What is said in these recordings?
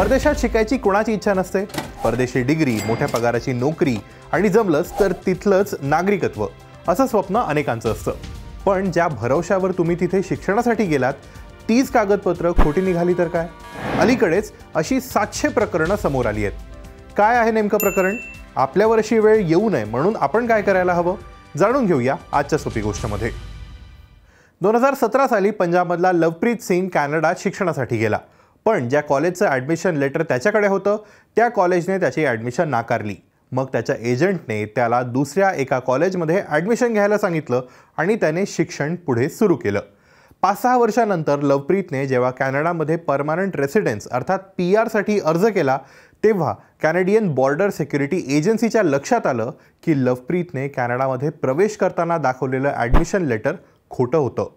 परदेशात शिकायची कोणाची इच्छा नसते परदेशी डिग्री मोठ्या पगाराची नोकरी आणि जमलंच तर तिथलंच नागरिकत्व असं स्वप्न अनेकांचं असतं पण ज्या भरवशावर तुम्ही तिथे शिक्षणासाठी गेलात तीच कागदपत्र खोटी निघाली तर काय अलीकडेच अशी सातशे प्रकरणं समोर आली आहेत काय आहे नेमकं प्रकरण आपल्यावर अशी वेळ येऊ नये म्हणून आपण काय करायला हवं जाणून घेऊया आजच्या सोपी गोष्टमध्ये दोन हजार सतरा साली पंजाबमधला लवप्रीत सिंग कॅनडात शिक्षणासाठी गेला पण ज्या कॉलेजचं ॲडमिशन लेटर त्याच्याकडे होतं त्या कॉलेजने त्याची ॲडमिशन नाकारली मग त्याच्या एजंटने त्याला दुसऱ्या एका कॉलेजमध्ये ॲडमिशन घ्यायला सांगितलं आणि त्याने शिक्षण पुढे सुरू केलं पाच सहा वर्षानंतर लवप्रीतने जेव्हा कॅनडामध्ये परमानंट रेसिडेन्स अर्थात पी आरसाठी अर्ज केला तेव्हा कॅनेडियन बॉर्डर सिक्युरिटी एजन्सीच्या लक्षात आलं की लवप्रीतने कॅनडामध्ये प्रवेश करताना दाखवलेलं ॲडमिशन लेटर खोटं होतं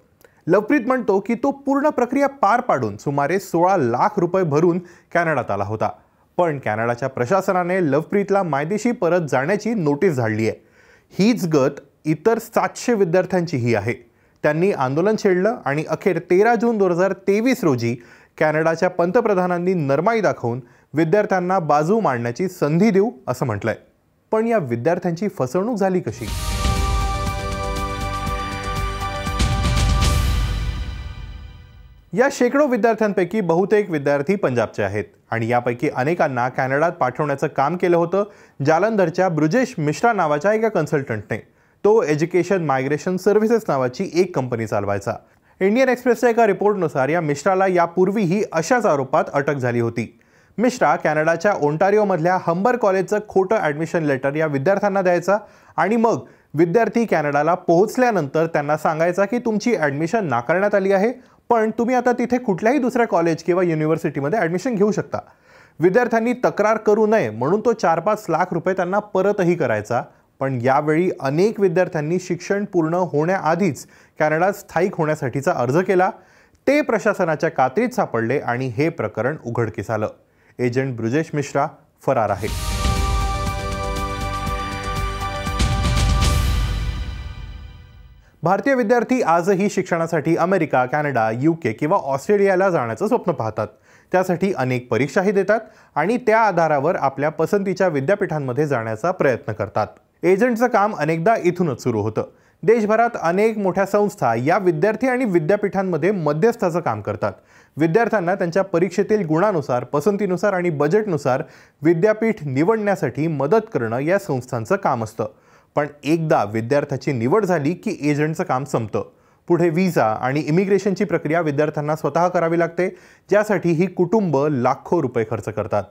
लवप्रीत म्हणतो की तो पूर्ण प्रक्रिया पार पाडून सुमारे सोळा लाख रुपये भरून कॅनडात आला होता पण कॅनडाच्या प्रशासनाने लवप्रीतला मायदेशी परत जाण्याची नोटीस झाडली आहे हीच गत इतर सातशे विद्यार्थ्यांचीही आहे त्यांनी आंदोलन छेडलं आणि अखेर तेरा जून दोन हजार तेवीस रोजी कॅनडाच्या पंतप्रधानांनी नरमाई दाखवून विद्यार्थ्यांना बाजू मांडण्याची संधी देऊ असं म्हटलंय पण या विद्यार्थ्यांची फसवणूक झाली कशी या शेकडो विद्यार्थ्यांपैकी बहुतेक विद्यार्थी पंजाबचे आहेत आणि यापैकी अनेकांना कॅनडात पाठवण्याचं काम केलं होतं जालंधरच्या ब्रुजेश मिश्रा नावाच्या एका कन्सल्टंटने तो एज्युकेशन मायग्रेशन सर्व्हिसेस नावाची एक कंपनी चालवायचा इंडियन एक्सप्रेसच्या एका रिपोर्टनुसार या मिश्राला यापूर्वीही अशाच आरोपात अटक झाली होती मिश्रा कॅनडाच्या ओंटारिओमधल्या हंबर कॉलेजचं खोटं ॲडमिशन लेटर या विद्यार्थ्यांना द्यायचा आणि मग विद्यार्थी कॅनडाला पोहोचल्यानंतर त्यांना सांगायचा की तुमची ॲडमिशन नाकारण्यात आली आहे पण तुम्ही आता तिथे कुठल्याही दुसऱ्या कॉलेज किंवा युनिव्हर्सिटीमध्ये ॲडमिशन घेऊ शकता विद्यार्थ्यांनी तक्रार करू नये म्हणून तो चार पाच लाख रुपये त्यांना परतही करायचा पण यावेळी अनेक विद्यार्थ्यांनी शिक्षण पूर्ण होण्याआधीच कॅनडात स्थायिक होण्यासाठीचा अर्ज केला ते प्रशासनाच्या कात्रीत सापडले आणि हे प्रकरण उघडकीस आलं एजंट ब्रुजेश मिश्रा फरार आहे भारतीय विद्यार्थी आजही शिक्षणासाठी अमेरिका कॅनडा के किंवा ऑस्ट्रेलियाला जाण्याचं स्वप्न पाहतात त्यासाठी अनेक परीक्षाही देतात आणि त्या आधारावर आपल्या पसंतीच्या विद्यापीठांमध्ये जाण्याचा प्रयत्न करतात एजंटचं काम अनेकदा इथूनच सुरू होतं देशभरात अनेक मोठ्या संस्था या विद्यार्थी आणि विद्यापीठांमध्ये मध्यस्थाचं काम करतात विद्यार्थ्यांना त्यांच्या परीक्षेतील गुणानुसार पसंतीनुसार आणि बजेटनुसार विद्यापीठ निवडण्यासाठी मदत करणं या संस्थांचं काम असतं पण एकदा विद्यार्थ्याची निवड झाली की एजंटचं काम संपतं पुढे व्हिसा आणि इमिग्रेशनची प्रक्रिया विद्यार्थ्यांना स्वतः करावी लागते ज्यासाठी ही कुटुंब लाखो रुपये खर्च करतात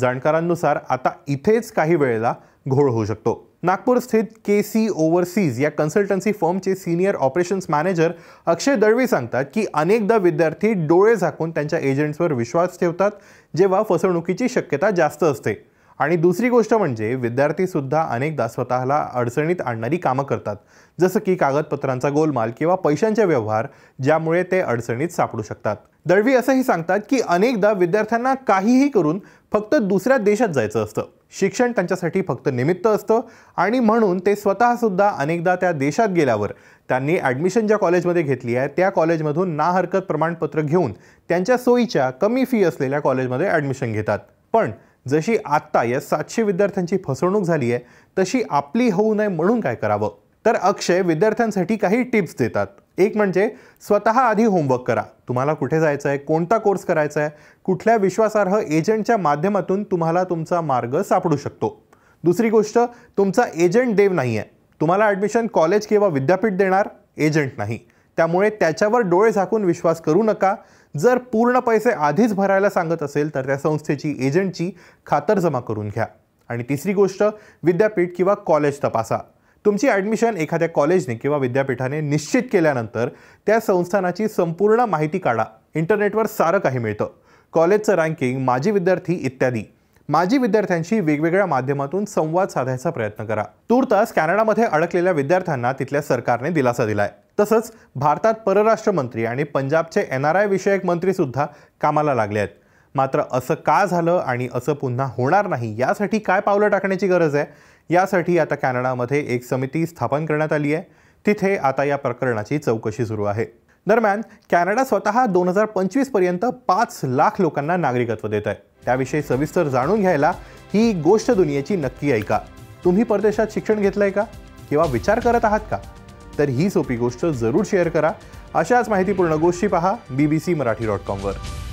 जाणकारांनुसार आता इथेच काही वेळेला घोळ होऊ शकतो नागपूर स्थित के सी ओव्हरसीज या कन्सल्टन्सी फर्मचे senior operations manager Akshay Dalvi सांगतात की अनेकदा विद्यार्थी डोळे झाकून त्यांच्या एजंट्सवर विश्वास ठेवतात जेव्हा फसवणुकीची शक्यता जास्त असते आणि दुसरी गोष्ट म्हणजे विद्यार्थीसुद्धा अनेकदा स्वतःला अडचणीत आणणारी कामं करतात जसं की कागदपत्रांचा गोलमाल किंवा पैशांचे व्यवहार ज्यामुळे ते अडचणीत सापडू शकतात दळवी असंही सांगतात की अनेकदा विद्यार्थ्यांना काहीही करून फक्त दुसऱ्या देशात जायचं असतं शिक्षण त्यांच्यासाठी फक्त निमित्त असतं आणि म्हणून ते स्वतःसुद्धा अनेकदा त्या देशात गेल्यावर त्यांनी ॲडमिशन ज्या कॉलेजमध्ये घेतली आहे त्या कॉलेजमधून ना हरकत प्रमाणपत्र घेऊन त्यांच्या सोयीच्या कमी फी असलेल्या कॉलेजमध्ये ॲडमिशन घेतात पण जशी आत्ता या सातशे विद्यार्थ्यांची फसवणूक झाली आहे तशी आपली होऊ नये म्हणून काय करावं तर अक्षय विद्यार्थ्यांसाठी काही टिप्स देतात एक म्हणजे स्वतः आधी होमवर्क करा तुम्हाला कुठे जायचं आहे कोणता कोर्स करायचा आहे कुठल्या विश्वासार्ह एजंटच्या माध्यमातून तुम्हाला तुमचा मार्ग सापडू शकतो दुसरी गोष्ट तुमचा एजंट देव नाही आहे तुम्हाला ॲडमिशन कॉलेज किंवा विद्यापीठ देणार एजंट नाही त्यामुळे त्याच्यावर डोळे झाकून विश्वास करू नका जर पूर्ण पैसे आधीच भरायला सांगत असेल तर त्या संस्थेची एजंटची खातरजमा करून घ्या आणि तिसरी गोष्ट विद्यापीठ किंवा कॉलेज तपासा तुमची ॲडमिशन एखाद्या कॉलेजने किंवा विद्यापीठाने निश्चित केल्यानंतर त्या संस्थानाची संपूर्ण माहिती काढा इंटरनेटवर सारं काही मिळतं कॉलेजचं रँकिंग माजी विद्यार्थी इत्यादी माजी विद्यार्थ्यांशी वेगवेगळ्या माध्यमातून संवाद साधायचा प्रयत्न करा तूर्तास कॅनडामध्ये अडकलेल्या विद्यार्थ्यांना तिथल्या सरकारने दिलासा दिलाय तसंच भारतात परराष्ट्र मंत्री आणि पंजाबचे एन आर आय विषयक मंत्रीसुद्धा कामाला लागले आहेत मात्र असं का झालं आणि असं पुन्हा होणार नाही यासाठी काय पावलं टाकण्याची गरज आहे यासाठी आता कॅनडामध्ये एक समिती स्थापन करण्यात आली आहे तिथे आता या प्रकरणाची चौकशी सुरू आहे दरम्यान कॅनडा स्वतः दोन हजार पंचवीसपर्यंत पाच लाख लोकांना नागरिकत्व देत आहे त्याविषयी सविस्तर जाणून घ्यायला ही गोष्ट दुनियेची नक्की ऐका तुम्ही परदेशात शिक्षण घेतलंय का किंवा विचार करत आहात का तर ही सोपी गोष्ट जरूर शेअर करा अशाच माहितीपूर्ण गोष्टी पहा बी बी मराठी डॉट कॉमवर